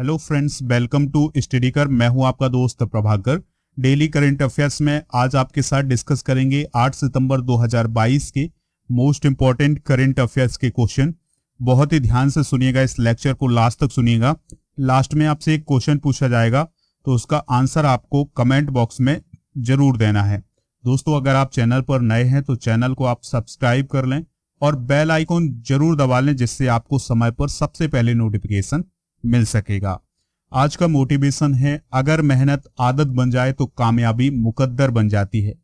hello friends welcome to study कर मैं हूं आपका दोस्त प्रभाकर डेली करंट अफेयर्स में आज आपके साथ डिस्कस करेंगे 8 सितंबर 2022 के मोस्ट इंपॉर्टेंट करंट अफेयर्स के क्वेश्चन बहुत ही ध्यान से सुनिएगा इस लेक्चर को लास्ट तक सुनिएगा लास्ट में आपसे एक क्वेश्चन पूछा जाएगा तो उसका आंसर आपको कमेंट बॉक्स में जरूर देना है दोस्तों अगर आप चैनल पर नए हैं तो चैनल को आप सब्सक्राइब कर लें और बेल आइकॉन जरूर दबा लें जिससे आपको समय पर सबसे पहले नोटिफिकेशन मिल सकेगा आज का मोटिवेशन है अगर मेहनत आदत बन जाए तो कामयाबी मुकद्दर बन जाती है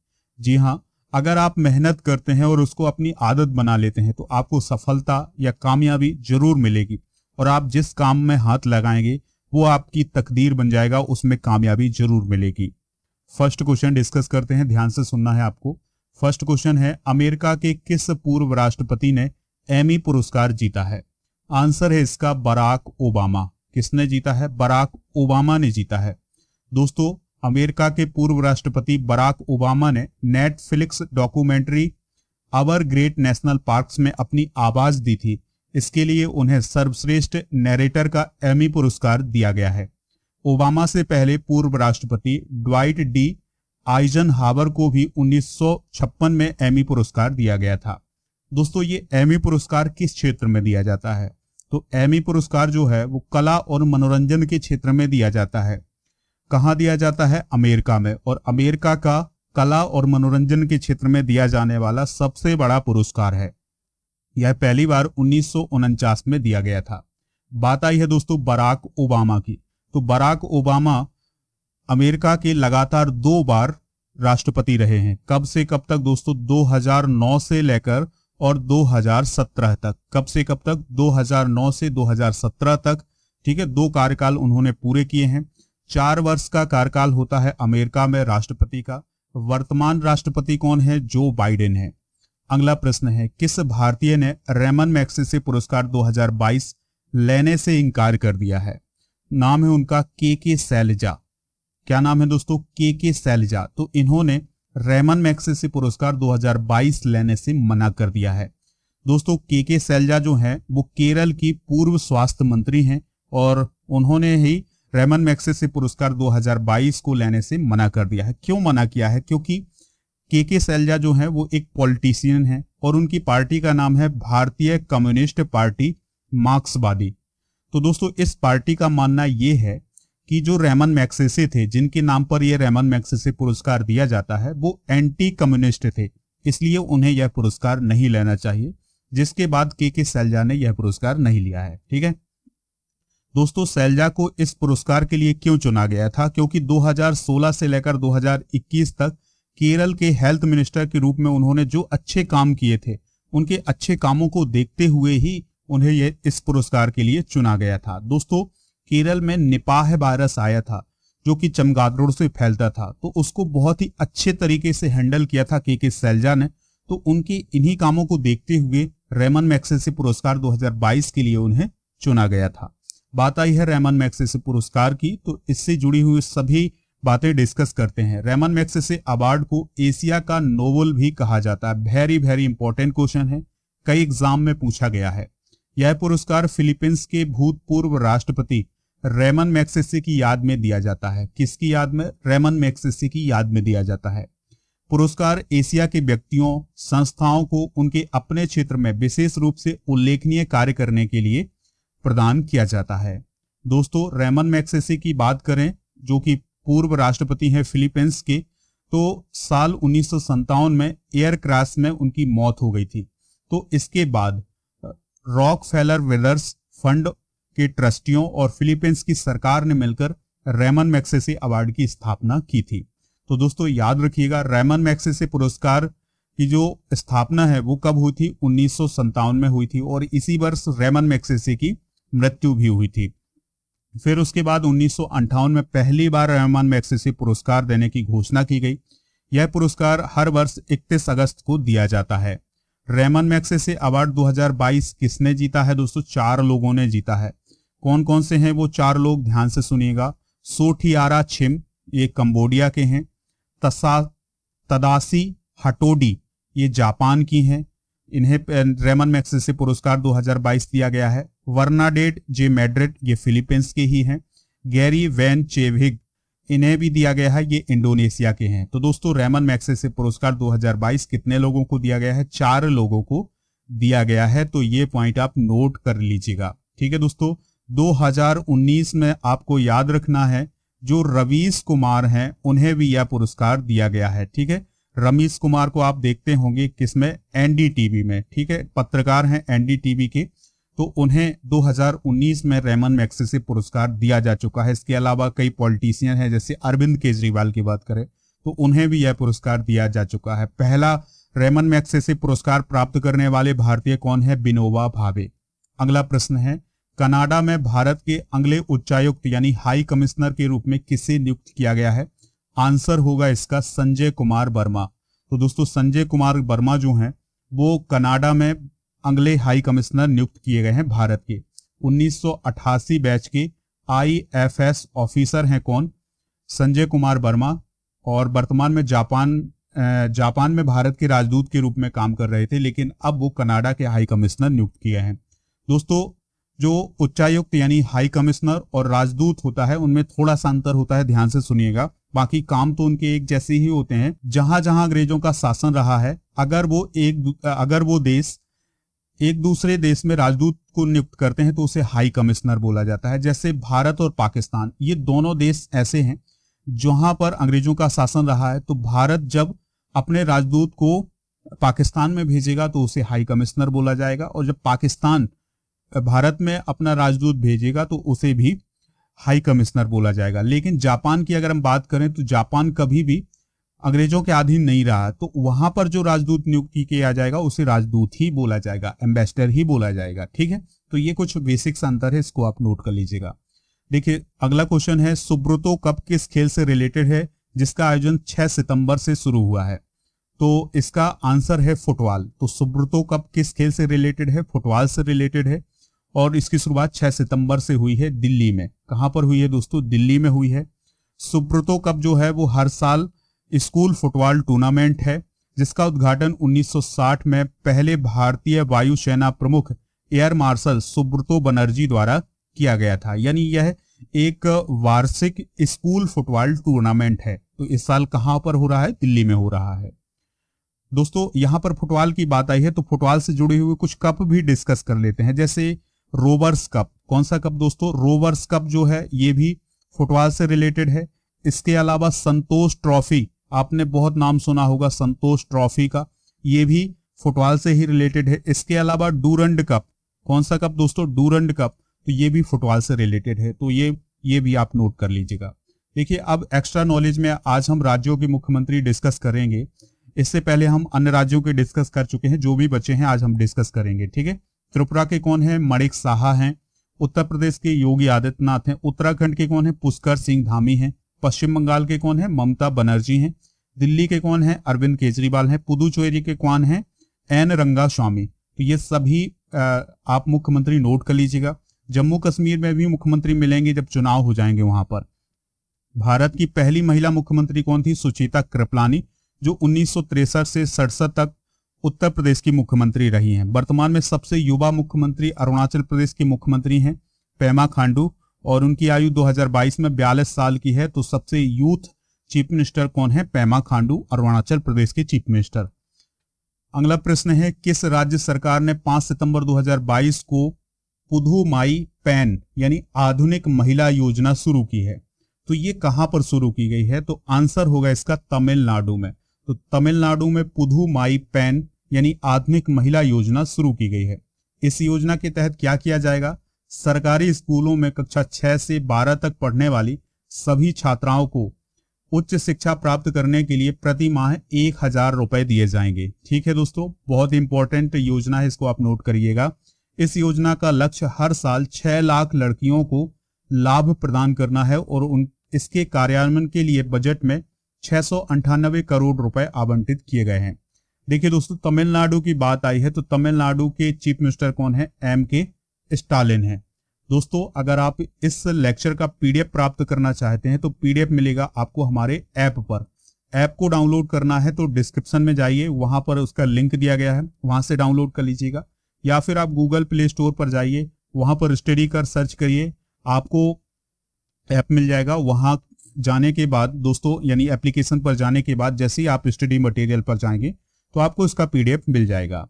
जी हाँ अगर आप मेहनत करते हैं और उसको अपनी आदत बना लेते हैं तो आपको सफलता या कामयाबी जरूर मिलेगी और आप जिस काम में हाथ लगाएंगे वो आपकी तकदीर बन जाएगा उसमें कामयाबी जरूर मिलेगी फर्स्ट क्वेश्चन डिस्कस करते हैं ध्यान से सुनना है आपको फर्स्ट क्वेश्चन है अमेरिका के किस पूर्व राष्ट्रपति ने एमी पुरस्कार जीता है आंसर है इसका बराक ओबामा किसने जीता है बराक ओबामा ने जीता है दोस्तों अमेरिका के पूर्व राष्ट्रपति बराक ओबामा ने Netflix documentary our great national parks में अपनी आवाज दी थी इसके लिए उन्हें सर्वश्रेष्ठ नेरेटर का एमी पुरस्कार दिया गया है ओबामा से पहले पूर्व राष्ट्रपति ड्वाइट डी आइजन हावर को भी 1956 में एमी पुरस्कार दिया गया था दोस्तों ये एमी पुरस्कार किस क्षेत्र में दिया जाता है तो एमी पुरस्कार जो है वो कला और मनोरंजन के क्षेत्र में दिया जाता है कहाँ दिया जाता है अमेरिका में और अमेरिका का कला और मनोरंजन के क्षेत्र में दिया जाने वाला सबसे बड़ा पुरस्कार है यह पहली बार उन्नीस में दिया गया था बात आई है दोस्तों बराक ओबामा की तो बराक ओबामा अमेरिका के लगातार दो बार राष्ट्रपति रहे हैं कब से कब तक दोस्तों 2009 से लेकर और 2017 तक कब से कब तक 2009 से 2017 तक ठीक है दो कार्यकाल उन्होंने पूरे किए हैं चार वर्ष का कार्यकाल होता है अमेरिका में राष्ट्रपति का वर्तमान राष्ट्रपति कौन है जो बाइडेन है अगला प्रश्न है किस भारतीय ने रेमन से पुरस्कार 2022 लेने से इनकार कर दिया है नाम है उनका के के सैलजा क्या नाम है दोस्तों के के सैलजा तो इन्होंने रेमन मैक्सिस से पुरस्कार 2022 लेने से मना कर दिया है दोस्तों के के सैलजा जो है वो केरल की पूर्व स्वास्थ्य मंत्री हैं और उन्होंने ही रेमन मैक्सेस से पुरस्कार 2022 को लेने से मना कर दिया है क्यों मना किया है क्योंकि के के सैलजा जो है वो एक पॉलिटिशियन है और उनकी पार्टी का नाम है भारतीय कम्युनिस्ट पार्टी मार्क्सवादी तो दोस्तों इस पार्टी का मानना ये है कि जो रेमन मैक्सेसे थे जिनके नाम पर यह रेमन मैक्सेसे पुरस्कार दिया जाता है वो एंटी कम्युनिस्ट थे इसलिए उन्हें यह पुरस्कार नहीं लेना चाहिए जिसके बाद के के सैलजा ने यह पुरस्कार नहीं लिया है ठीक है दोस्तों सैलजा को इस पुरस्कार के लिए क्यों चुना गया था क्योंकि 2016 से लेकर 2021 तक केरल के हेल्थ मिनिस्टर के रूप में उन्होंने जो अच्छे काम किए थे उनके अच्छे कामों को देखते हुए ही उन्हें यह इस पुरस्कार के लिए चुना गया था दोस्तों केरल में निपाह वायरस आया था जो कि चमगादड़ों से फैलता था तो उसको बहुत ही अच्छे तरीके से हैंडल किया था के के सैलजा ने तो उनके इन्हीं कामों को देखते हुए रेमन मैक्सेसे पुरस्कार 2022 के लिए उन्हें चुना गया था बात आई है रेमन मैक्सेसे पुरस्कार की तो इससे जुड़ी हुई सभी बातें डिस्कस करते हैं रेमन मैक्सेसे अवार्ड को एशिया का नोवल भी कहा जाता है वेरी वेरी इंपॉर्टेंट क्वेश्चन है कई एग्जाम में पूछा गया है यह पुरस्कार फिलीपींस के भूतपूर्व राष्ट्रपति रेमन मैक्सेसे की याद में दिया जाता है किसकी याद में रेमन मैक्सेसे की याद में दिया जाता है पुरस्कार एशिया के व्यक्तियों संस्थाओं को उनके अपने क्षेत्र में विशेष रूप से उल्लेखनीय कार्य करने के लिए प्रदान किया जाता है दोस्तों रेमन मैक्सेसे की बात करें जो कि पूर्व राष्ट्रपति हैं फिलीपींस के तो साल उन्नीस में एयर क्रैश में उनकी मौत हो गई थी तो इसके बाद रॉक फेलर वेदर्स फंड के ट्रस्टियों और फिलीपींस की सरकार ने मिलकर रेमन मैक्सेसे अवार्ड की स्थापना की थी तो दोस्तों याद रखिएगा रेमन मैक्सेसे पुरस्कार की जो स्थापना है वो कब हुई थी उन्नीस में हुई थी और इसी वर्ष रेमन मैक्सेसे की मृत्यु भी हुई थी फिर उसके बाद उन्नीस में पहली बार रेमन मैक्सेसे पुरस्कार देने की घोषणा की गई यह पुरस्कार हर वर्ष 31 अगस्त को दिया जाता है रेमन मैक्सेसे अवार्ड 2022 किसने जीता है दोस्तों चार लोगों ने जीता है कौन कौन से हैं वो चार लोग ध्यान से सुनिएगा सोठियारा छिम ये कंबोडिया के हैं तसा तदासी हटोडी ये जापान की हैं इन्हें रेमन मैक्सिस से पुरस्कार 2022 दिया गया है वर्नाडेड जे मैड्रिड ये फिलीपींस के ही हैं गैरी वैन चेविग इन्हें भी दिया गया है ये इंडोनेशिया के हैं तो दोस्तों रेमन मैक्सिस से पुरस्कार 2022 कितने लोगों को दिया गया है चार लोगों को दिया गया है तो ये पॉइंट आप नोट कर लीजिएगा ठीक है दोस्तों 2019 में आपको याद रखना है जो रवीश कुमार हैं उन्हें भी यह पुरस्कार दिया गया है ठीक है रमीश कुमार को आप देखते होंगे किसमें एनडीटीवी में ठीक है पत्रकार हैं एनडीटीवी के तो उन्हें 2019 में रेमन मैक्सेसे पुरस्कार दिया जा चुका है इसके अलावा कई पॉलिटिशियन हैं जैसे अरविंद केजरीवाल की बात करें तो उन्हें भी यह पुरस्कार दिया जा चुका है पहला रेमन मैक्सेसे पुरस्कार प्राप्त करने वाले भारतीय कौन है बिनोवा भावे अगला प्रश्न है कनाडा में भारत के अगले उच्चायुक्त यानी हाई कमिश्नर के रूप में किसे नियुक्त किया गया है आंसर होगा इसका संजय कुमार वर्मा तो दोस्तों संजय कुमार वर्मा जो हैं वो कनाडा में अगले हाई कमिश्नर नियुक्त किए गए हैं भारत के 1988 बैच के आईएफएस ऑफिसर हैं कौन संजय कुमार वर्मा और वर्तमान में जापान जापान में भारत के राजदूत के रूप में काम कर रहे थे लेकिन अब वो कनाडा के हाई कमिश्नर नियुक्त किए हैं दोस्तों जो उच्चायुक्त यानी हाई कमिश्नर और राजदूत होता है उनमें थोड़ा सा अंतर होता है ध्यान से सुनिएगा बाकी काम तो उनके एक जैसे ही होते हैं जहां जहां अंग्रेजों का शासन रहा है अगर वो एक अगर वो देश एक दूसरे देश में राजदूत को नियुक्त करते हैं तो उसे हाई कमिश्नर बोला जाता है जैसे भारत और पाकिस्तान ये दोनों देश ऐसे हैं जहां पर अंग्रेजों का शासन रहा है तो भारत जब अपने राजदूत को पाकिस्तान में भेजेगा तो उसे हाई कमिश्नर बोला जाएगा और जब पाकिस्तान भारत में अपना राजदूत भेजेगा तो उसे भी हाई कमिश्नर बोला जाएगा लेकिन जापान की अगर हम बात करें तो जापान कभी भी अंग्रेजों के अधीन नहीं रहा तो वहां पर जो राजदूत नियुक्ति किया जाएगा उसे राजदूत ही बोला जाएगा एम्बेसडर ही बोला जाएगा ठीक है तो ये कुछ बेसिक्स अंतर है इसको आप नोट कर लीजिएगा देखिए अगला क्वेश्चन है सुब्रतो कप किस खेल से रिलेटेड है जिसका आयोजन 6 सितंबर से शुरू हुआ है तो इसका आंसर है फुटबॉल तो सुब्रतो कप किस खेल से रिलेटेड है फुटबॉल से रिलेटेड है और इसकी शुरुआत 6 सितंबर से हुई है दिल्ली में कहां पर हुई है दोस्तों दिल्ली में हुई है सुब्रतो कप जो है वो हर साल स्कूल फुटबॉल टूर्नामेंट है जिसका उद्घाटन 1960 में पहले भारतीय वायुसेना प्रमुख एयर मार्शल सुब्रतो बनर्जी द्वारा किया गया था यानी यह एक वार्षिक स्कूल फुटबॉल टूर्नामेंट है तो इस साल कहां पर हो रहा है दिल्ली में हो रहा है दोस्तों यहां पर फुटबॉल की बात आई है तो फुटबॉल से जुड़े हुए कुछ कप भी डिस्कस कर लेते हैं जैसे रोवर्स कप कौन सा कप दोस्तों रोवर्स कप जो है ये भी फुटबॉल से रिलेटेड है इसके अलावा संतोष ट्रॉफी आपने बहुत नाम सुना होगा संतोष ट्रॉफी का ये भी फुटबॉल से ही रिलेटेड है इसके अलावा डूरंड कप कौन सा कप दोस्तों डूरंड कप तो ये भी फुटबॉल से रिलेटेड है तो ये ये भी आप नोट कर लीजिएगा देखिए अब एक्स्ट्रा नॉलेज में आज हम राज्यों के मुख्यमंत्री डिस्कस करेंगे इससे पहले हम अन्य राज्यों के डिस्कस कर चुके हैं जो भी बचे हैं आज हम डिस्कस करेंगे ठीक है त्रिपुरा के कौन है मणिक साहा हैं उत्तर प्रदेश के योगी आदित्यनाथ हैं उत्तराखंड के कौन है पुष्कर सिंह धामी हैं पश्चिम बंगाल के कौन है ममता बनर्जी हैं दिल्ली के कौन है अरविंद केजरीवाल हैं पुदुचेरी के कौन है एन रंगा स्वामी तो ये सभी आप मुख्यमंत्री नोट कर लीजिएगा जम्मू कश्मीर में भी मुख्यमंत्री मिलेंगे जब चुनाव हो जाएंगे वहां पर भारत की पहली महिला मुख्यमंत्री कौन थी सुचिता कृपलानी जो उन्नीस से सड़सठ तक उत्तर प्रदेश की मुख्यमंत्री रही हैं वर्तमान में सबसे युवा मुख्यमंत्री अरुणाचल प्रदेश की मुख्यमंत्री हैं पेमा खांडू और उनकी आयु 2022 में बयालीस साल की है तो सबसे यूथ चीफ मिनिस्टर कौन है पेमा खांडू अरुणाचल प्रदेश के चीफ मिनिस्टर अगला प्रश्न है किस राज्य सरकार ने 5 सितंबर 2022 को पुधुमाई पैन यानी आधुनिक महिला योजना शुरू की है तो ये कहां पर शुरू की गई है तो आंसर होगा इसका तमिलनाडु में तो तमिलनाडु में पुधुमाई पैन यानी आधुनिक महिला योजना शुरू की गई है इस योजना के तहत क्या किया जाएगा सरकारी स्कूलों में कक्षा छह से बारह तक पढ़ने वाली सभी छात्राओं को उच्च शिक्षा प्राप्त करने के लिए प्रति माह एक हजार रुपए दिए जाएंगे ठीक है दोस्तों बहुत इंपॉर्टेंट योजना है इसको आप नोट करिएगा इस योजना का लक्ष्य हर साल छह लाख लड़कियों को लाभ प्रदान करना है और उन इसके कार्यान्वयन के लिए बजट में छह करोड़ रुपए आवंटित किए गए हैं देखिए दोस्तों तमिलनाडु की बात आई है तो तमिलनाडु के चीफ मिनिस्टर कौन है एम के स्टालिन है दोस्तों अगर आप इस लेक्चर का पीडीएफ प्राप्त करना चाहते हैं तो पीडीएफ मिलेगा आपको हमारे ऐप पर ऐप को डाउनलोड करना है तो डिस्क्रिप्शन में जाइए वहां पर उसका लिंक दिया गया है वहां से डाउनलोड कर लीजिएगा या फिर आप गूगल प्ले स्टोर पर जाइए वहां पर स्टडी कर सर्च करिए आपको ऐप मिल जाएगा वहां जाने के बाद दोस्तों यानी एप्लीकेशन पर जाने के बाद जैसे ही आप स्टडी मटेरियल पर जाएंगे तो आपको इसका पीडीएफ मिल जाएगा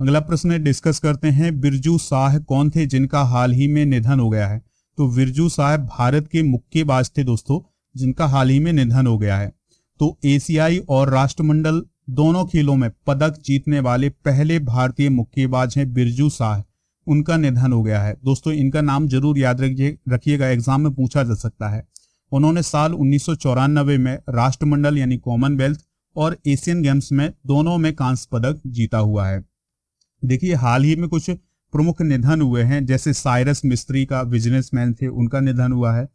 अगला प्रश्न डिस्कस करते हैं बिरजू शाह कौन थे जिनका हाल ही में निधन हो गया है तो बिरजू शाह भारत के मुक्केबाज थे दोस्तों जिनका हाल ही में निधन हो गया है तो एशियाई और राष्ट्रमंडल दोनों खेलों में पदक जीतने वाले पहले भारतीय मुक्केबाज हैं बिरजू शाह उनका निधन हो गया है दोस्तों इनका नाम जरूर याद रखिए रखिएगा एग्जाम में पूछा जा सकता है उन्होंने साल उन्नीस में राष्ट्रमंडल यानी कॉमनवेल्थ और एशियन गेम्स में दोनों में कांस्य पदक जीता हुआ है देखिए हाल ही में कुछ प्रमुख निधन हुए हैं जैसे साइरस मिस्त्री का बिजनेसमैन थे उनका निधन हुआ है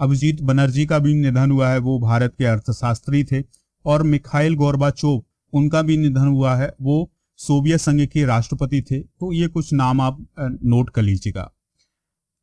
अभिजीत बनर्जी का भी निधन हुआ है वो भारत के अर्थशास्त्री थे और मिखाइल गोरबाचोव उनका भी निधन हुआ है वो सोवियत संघ के राष्ट्रपति थे तो ये कुछ नाम आप नोट कर लीजिएगा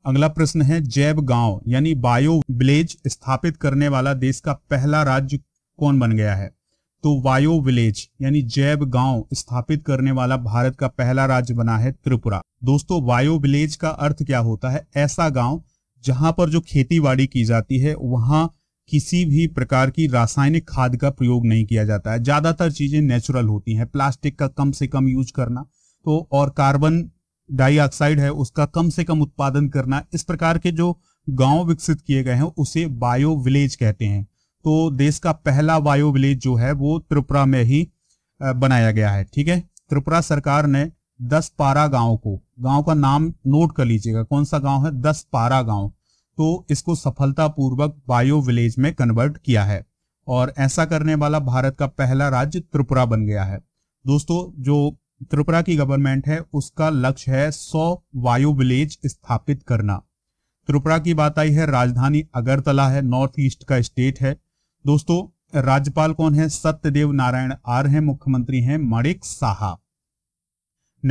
अगला प्रश्न है जैव गांव यानी बायो विलेज स्थापित करने वाला देश का पहला राज्य कौन बन गया है तो वायो विलेज यानी जैव गांव स्थापित करने वाला भारत का पहला राज्य बना है त्रिपुरा दोस्तों वायो विलेज का अर्थ क्या होता है ऐसा गांव जहां पर जो खेती बाड़ी की जाती है वहां किसी भी प्रकार की रासायनिक खाद का प्रयोग नहीं किया जाता है ज्यादातर चीजें नेचुरल होती हैं प्लास्टिक का कम से कम यूज करना तो और कार्बन डाइऑक्साइड है उसका कम से कम उत्पादन करना इस प्रकार के जो गांव विकसित किए गए हैं उसे बायो विलेज कहते हैं तो देश का पहला वायु विलेज जो है वो त्रिपुरा में ही बनाया गया है ठीक है त्रिपुरा सरकार ने दस पारा गांव को गांव का नाम नोट कर लीजिएगा कौन सा गांव है दस पारा गांव तो इसको सफलतापूर्वक बायो विलेज में कन्वर्ट किया है और ऐसा करने वाला भारत का पहला राज्य त्रिपुरा बन गया है दोस्तों जो त्रिपुरा की गवर्नमेंट है उसका लक्ष्य है सौ वायु विलेज स्थापित करना त्रिपुरा की बात आई है राजधानी अगरतला है नॉर्थ ईस्ट का स्टेट है दोस्तों राज्यपाल कौन है सत्यदेव नारायण आर है मुख्यमंत्री हैं मणिक साहब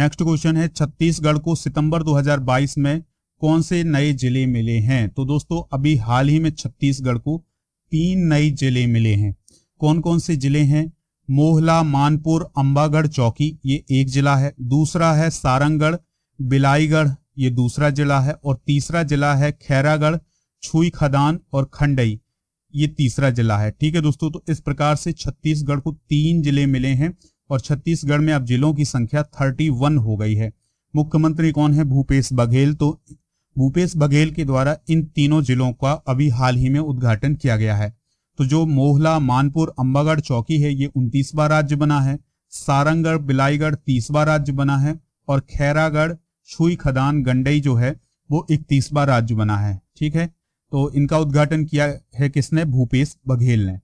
नेक्स्ट क्वेश्चन है छत्तीसगढ़ को सितंबर 2022 में कौन से नए जिले मिले हैं तो दोस्तों अभी हाल ही में छत्तीसगढ़ को तीन नए जिले मिले हैं कौन कौन से जिले हैं मोहला मानपुर अंबागढ़ चौकी ये एक जिला है दूसरा है सारंगढ़ बिलाईगढ़ ये दूसरा जिला है और तीसरा जिला है खैरागढ़ छुई खदान और खंडई ये तीसरा जिला है ठीक है दोस्तों तो इस प्रकार से छत्तीसगढ़ को तीन जिले मिले हैं और छत्तीसगढ़ में अब जिलों की संख्या थर्टी वन हो गई है मुख्यमंत्री कौन है भूपेश बघेल तो भूपेश बघेल के द्वारा इन तीनों जिलों का अभी हाल ही में उद्घाटन किया गया है तो जो मोहला मानपुर अंबागढ़ चौकी है ये उनतीसवा राज्य बना है सारंगढ़ बिलाईगढ़ तीसवा राज्य बना है और खैरागढ़ छुई खदान गंडई जो है वो इकतीसवा राज्य बना है ठीक है तो इनका उद्घाटन किया है किसने भूपेश बघेल ने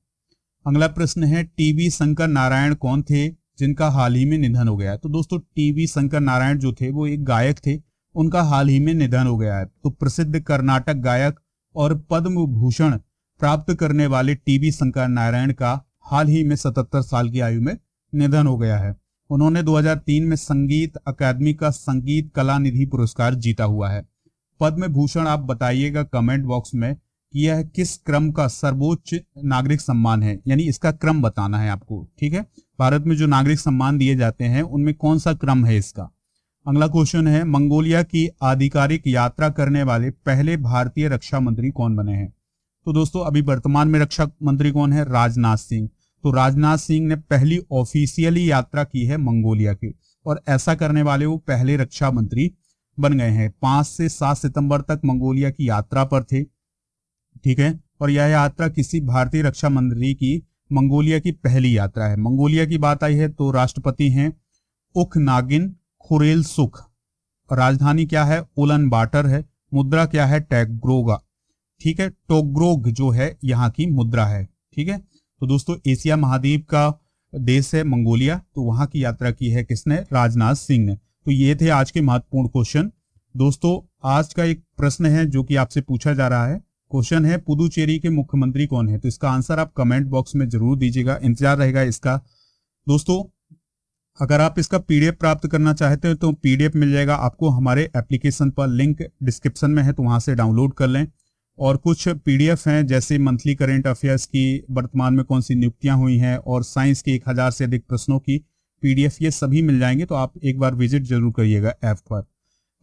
अगला प्रश्न है टीवी शंकर नारायण कौन थे जिनका हाल ही में निधन हो गया तो दोस्तों टीवी शंकर नारायण जो थे वो एक गायक थे उनका हाल ही में निधन हो गया है तो प्रसिद्ध कर्नाटक गायक और पद्म भूषण प्राप्त करने वाले टीवी शंकर नारायण का हाल ही में 77 साल की आयु में निधन हो गया है उन्होंने 2003 में संगीत अकादमी का संगीत कला निधि पुरस्कार जीता हुआ है पद्म भूषण आप बताइएगा कमेंट बॉक्स में कि यह किस क्रम का सर्वोच्च नागरिक सम्मान है यानी इसका क्रम बताना है आपको ठीक है भारत में जो नागरिक सम्मान दिए जाते हैं उनमें कौन सा क्रम है इसका अगला क्वेश्चन है मंगोलिया की आधिकारिक यात्रा करने वाले पहले भारतीय रक्षा मंत्री कौन बने हैं तो दोस्तों अभी वर्तमान में रक्षा मंत्री कौन है राजनाथ सिंह तो राजनाथ सिंह ने पहली ऑफिशियली यात्रा की है मंगोलिया की और ऐसा करने वाले वो पहले रक्षा मंत्री बन गए हैं पांच से सात सितंबर तक मंगोलिया की यात्रा पर थे ठीक है और यह यात्रा किसी भारतीय रक्षा मंत्री की मंगोलिया की पहली यात्रा है मंगोलिया की बात आई है तो राष्ट्रपति हैं उख नागिन खुरेल सुख राजधानी क्या है उलन बाटर है मुद्रा क्या है टैग्रोगा ठीक है टोग्रोग जो है यहाँ की मुद्रा है ठीक है तो दोस्तों एशिया महाद्वीप का देश है मंगोलिया तो वहां की यात्रा की है किसने राजनाथ सिंह ने तो ये थे आज के महत्वपूर्ण क्वेश्चन दोस्तों आज का एक प्रश्न है जो कि आपसे पूछा जा रहा है क्वेश्चन है पुदुचेरी के मुख्यमंत्री कौन है तो इसका आंसर आप कमेंट बॉक्स में जरूर दीजिएगा इंतजार रहेगा इसका दोस्तों अगर आप इसका पीडीएफ प्राप्त करना चाहते हो तो पीडीएफ मिल जाएगा आपको हमारे एप्लीकेशन पर लिंक डिस्क्रिप्शन में है तो वहां से डाउनलोड कर लें और कुछ पीडीएफ हैं जैसे मंथली करेंट अफेयर्स की वर्तमान में कौन सी नियुक्तियां हुई हैं और साइंस के एक हज़ार से अधिक प्रश्नों की पीडीएफ ये सभी मिल जाएंगे तो आप एक बार विजिट जरूर करिएगा ऐप पर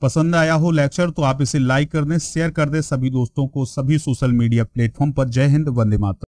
पसंद आया हो लेक्चर तो आप इसे लाइक कर दें शेयर कर दें सभी दोस्तों को सभी सोशल मीडिया प्लेटफॉर्म पर जय हिंद वंदे मातरम